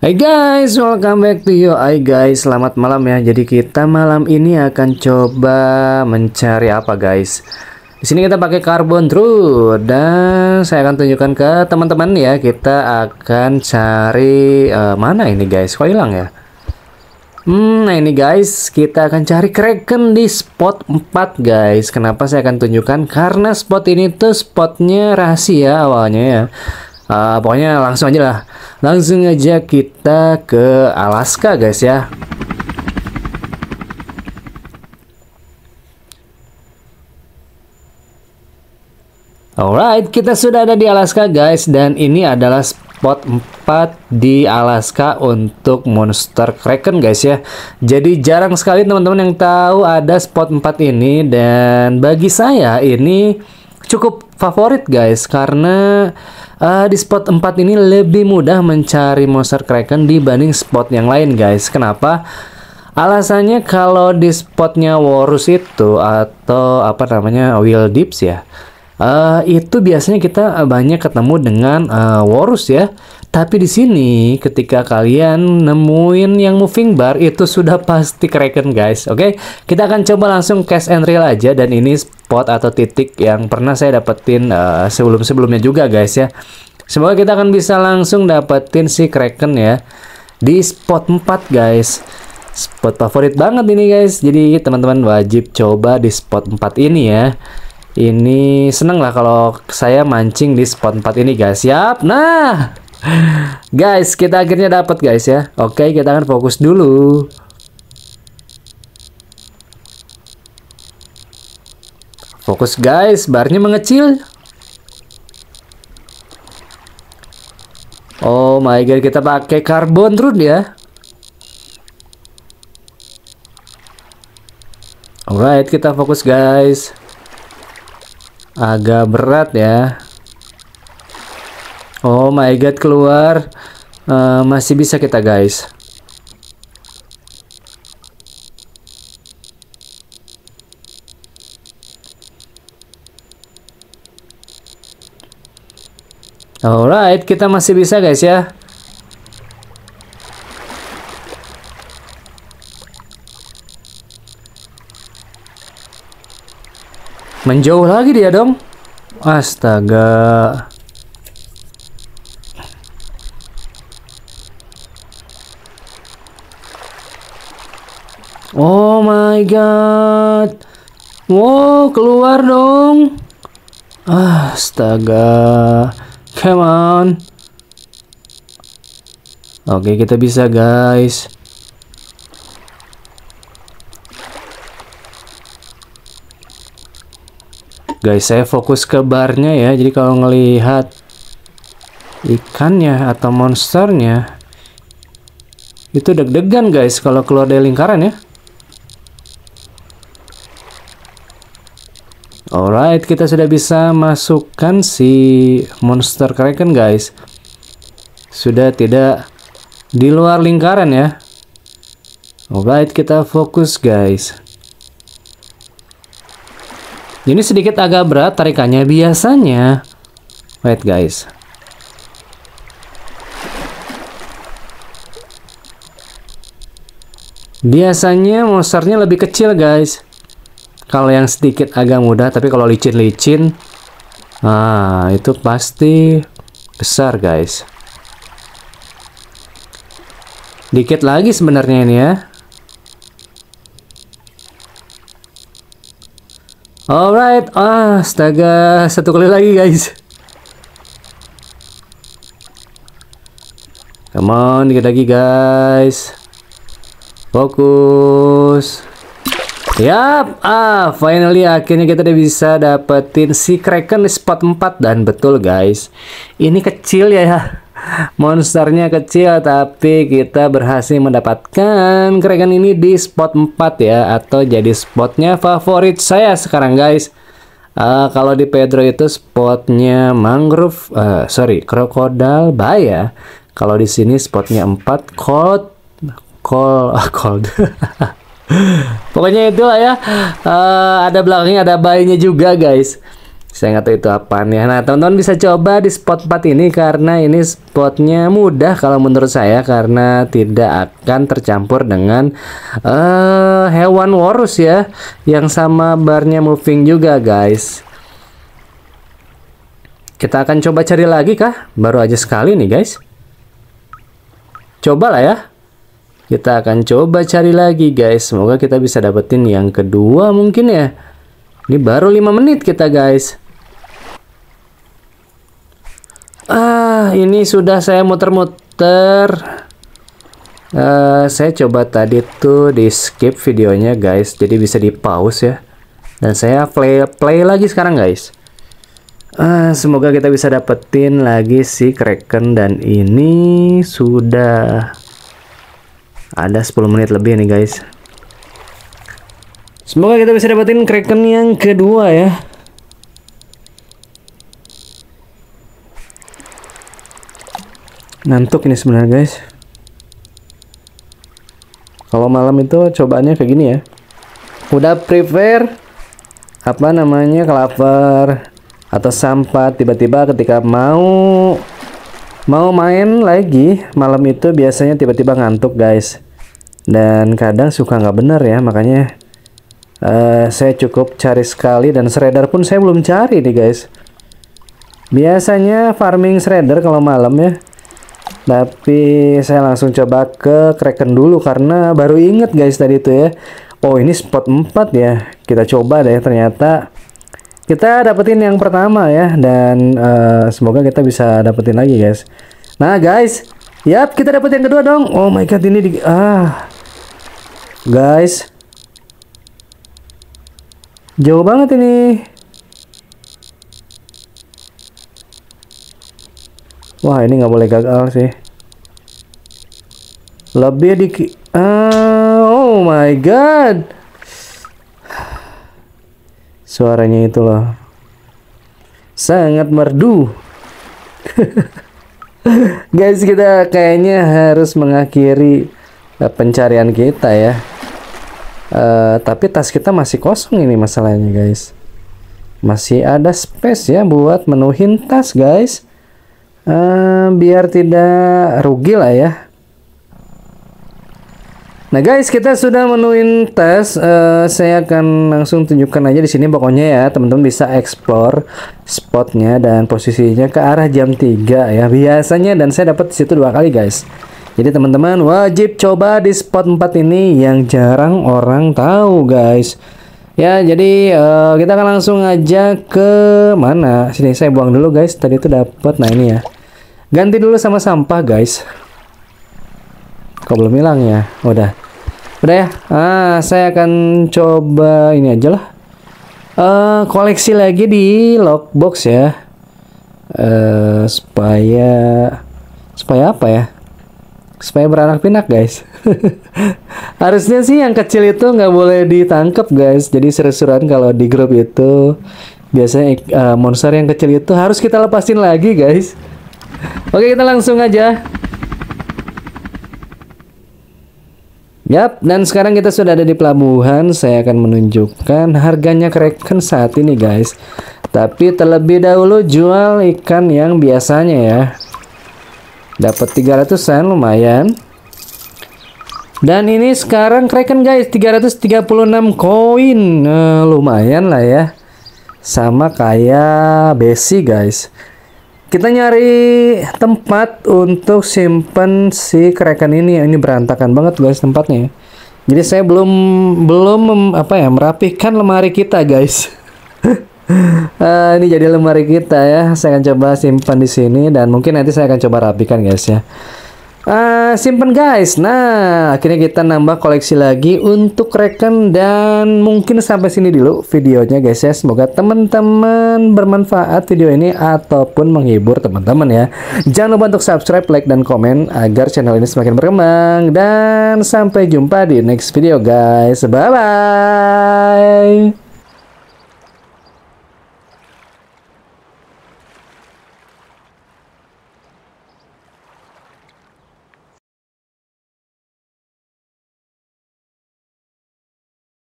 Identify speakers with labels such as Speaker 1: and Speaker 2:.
Speaker 1: Hai guys, welcome back to you. Hai guys, selamat malam ya. Jadi kita malam ini akan coba mencari apa guys? Di sini kita pakai carbon true dan saya akan tunjukkan ke teman-teman ya. Kita akan cari uh, mana ini guys? Kok hilang ya? Hmm, nah ini guys, kita akan cari Kraken di spot 4 guys. Kenapa saya akan tunjukkan? Karena spot ini tuh spotnya rahasia awalnya ya uh, pokoknya langsung aja lah langsung aja kita ke Alaska guys ya Alright, kita sudah ada di Alaska guys dan ini adalah spot 4 di Alaska untuk Monster Kraken guys ya. Jadi jarang sekali teman-teman yang tahu ada spot 4 ini dan bagi saya ini cukup favorit guys karena uh, di spot 4 ini lebih mudah mencari monster kraken dibanding spot yang lain guys. Kenapa? Alasannya kalau di spotnya Warus itu atau apa namanya Will Dips ya. Uh, itu biasanya kita eh, banyak ketemu dengan uh, Warus ya. Tapi di sini ketika kalian nemuin yang moving bar itu sudah pasti kraken guys. Oke, okay? kita akan coba langsung cash and real aja dan ini spot atau titik yang pernah saya dapetin uh, sebelum-sebelumnya juga guys ya. Semoga kita akan bisa langsung dapetin si Kraken ya di spot 4 guys. Spot favorit banget ini guys. Jadi teman-teman wajib coba di spot 4 ini ya. Ini seneng lah kalau saya mancing di spot 4 ini guys. siap Nah, Guys, kita akhirnya dapat guys ya. Oke, kita akan fokus dulu. Fokus guys, barnya mengecil. Oh my god, kita pakai karbon terus ya. Alright, kita fokus guys. Agak berat ya. Oh my god, keluar. Uh, masih bisa kita guys. Alright, kita masih bisa guys ya. Menjauh lagi dia dong. Astaga. Oh my god. Wow, keluar dong. Astaga. Come on. Oke, kita bisa, guys. Guys, saya fokus ke barnya ya. Jadi kalau ngelihat ikannya atau monsternya, itu deg-degan guys kalau keluar dari lingkaran ya. Alright, kita sudah bisa masukkan si monster kraken guys. Sudah tidak di luar lingkaran ya. Alright, kita fokus guys. Ini sedikit agak berat tarikannya biasanya. Wait guys. Biasanya monsternya lebih kecil guys kalau yang sedikit agak mudah tapi kalau licin-licin nah itu pasti besar guys dikit lagi sebenarnya ini ya alright ah, astaga satu kali lagi guys come on dikit lagi guys fokus Yap, ah finally akhirnya kita udah bisa dapetin si Kraken di spot 4 dan betul guys. Ini kecil ya ya. Monsternya kecil tapi kita berhasil mendapatkan Kraken ini di spot 4 ya atau jadi spotnya favorit saya sekarang guys. Uh, kalau di Pedro itu spotnya mangrove, uh, sorry, krokodil baya. Kalau di sini spotnya 4 cold, cold, cold. Pokoknya itu lah ya. Uh, ada belakangnya ada bayinya juga guys. Saya nggak tahu itu apa nih. Nah teman-teman bisa coba di spot 4 ini karena ini spotnya mudah kalau menurut saya karena tidak akan tercampur dengan uh, hewan warus ya yang sama barnya moving juga guys. Kita akan coba cari lagi kah? Baru aja sekali nih guys. Coba lah ya. Kita akan coba cari lagi guys. Semoga kita bisa dapetin yang kedua mungkin ya. Ini baru 5 menit kita guys. Ah, ini sudah saya muter-muter. Uh, saya coba tadi tuh di skip videonya guys, jadi bisa di pause ya. Dan saya play play lagi sekarang guys. Uh, semoga kita bisa dapetin lagi si Kraken dan ini sudah ada 10 menit lebih nih guys semoga kita bisa dapetin kraken yang kedua ya ngantuk ini sebenarnya guys kalau malam itu cobaannya kayak gini ya udah prefer apa namanya kelapar atau sampah tiba-tiba ketika mau Mau main lagi malam itu biasanya tiba-tiba ngantuk guys. Dan kadang suka nggak bener ya makanya uh, saya cukup cari sekali dan shredder pun saya belum cari nih guys. Biasanya farming shredder kalau malam ya. Tapi saya langsung coba ke Kraken dulu karena baru inget guys tadi itu ya. Oh ini spot 4 ya. Kita coba deh ternyata kita dapetin yang pertama ya dan uh, semoga kita bisa dapetin lagi guys nah guys yap kita dapet yang kedua dong oh my god ini di ah guys jauh banget ini wah ini nggak boleh gagal sih lebih di ah, oh my god suaranya itu loh sangat merdu guys kita kayaknya harus mengakhiri eh, pencarian kita ya uh, tapi tas kita masih kosong ini masalahnya guys masih ada space ya buat menuhin tas guys uh, biar tidak rugi lah ya Nah guys, kita sudah menuin tes. Uh, saya akan langsung tunjukkan aja di sini pokoknya ya, teman-teman bisa explore spotnya dan posisinya ke arah jam 3 ya. Biasanya dan saya dapat di situ dua kali guys. Jadi teman-teman wajib coba di spot 4 ini yang jarang orang tahu guys. Ya, jadi uh, kita akan langsung aja ke mana? Sini saya buang dulu guys. Tadi itu dapat nah ini ya. Ganti dulu sama sampah guys kok belum hilang ya udah udah ya ah, saya akan coba ini aja lah uh, koleksi lagi di lockbox ya uh, supaya supaya apa ya supaya beranak pinak guys harusnya sih yang kecil itu nggak boleh ditangkap guys jadi seru-seruan kalau di grup itu biasanya uh, monster yang kecil itu harus kita lepasin lagi guys oke kita langsung aja Yap, dan sekarang kita sudah ada di pelabuhan. Saya akan menunjukkan harganya kraken saat ini, guys. Tapi terlebih dahulu jual ikan yang biasanya ya. Dapat 300-an lumayan. Dan ini sekarang kraken guys, 336 koin. Eh, lumayan lah ya. Sama kayak besi guys kita nyari tempat untuk simpen si kerekan ini ini berantakan banget guys tempatnya ya. jadi saya belum belum mem, apa ya merapikan lemari kita guys uh, ini jadi lemari kita ya saya akan coba simpan di sini dan mungkin nanti saya akan coba rapikan guys ya Uh, simpen guys. Nah, akhirnya kita nambah koleksi lagi untuk reken dan mungkin sampai sini dulu videonya guys ya. Semoga teman-teman bermanfaat video ini ataupun menghibur teman-teman ya. Jangan lupa untuk subscribe, like dan komen agar channel ini semakin berkembang dan sampai jumpa di next video guys. Bye bye.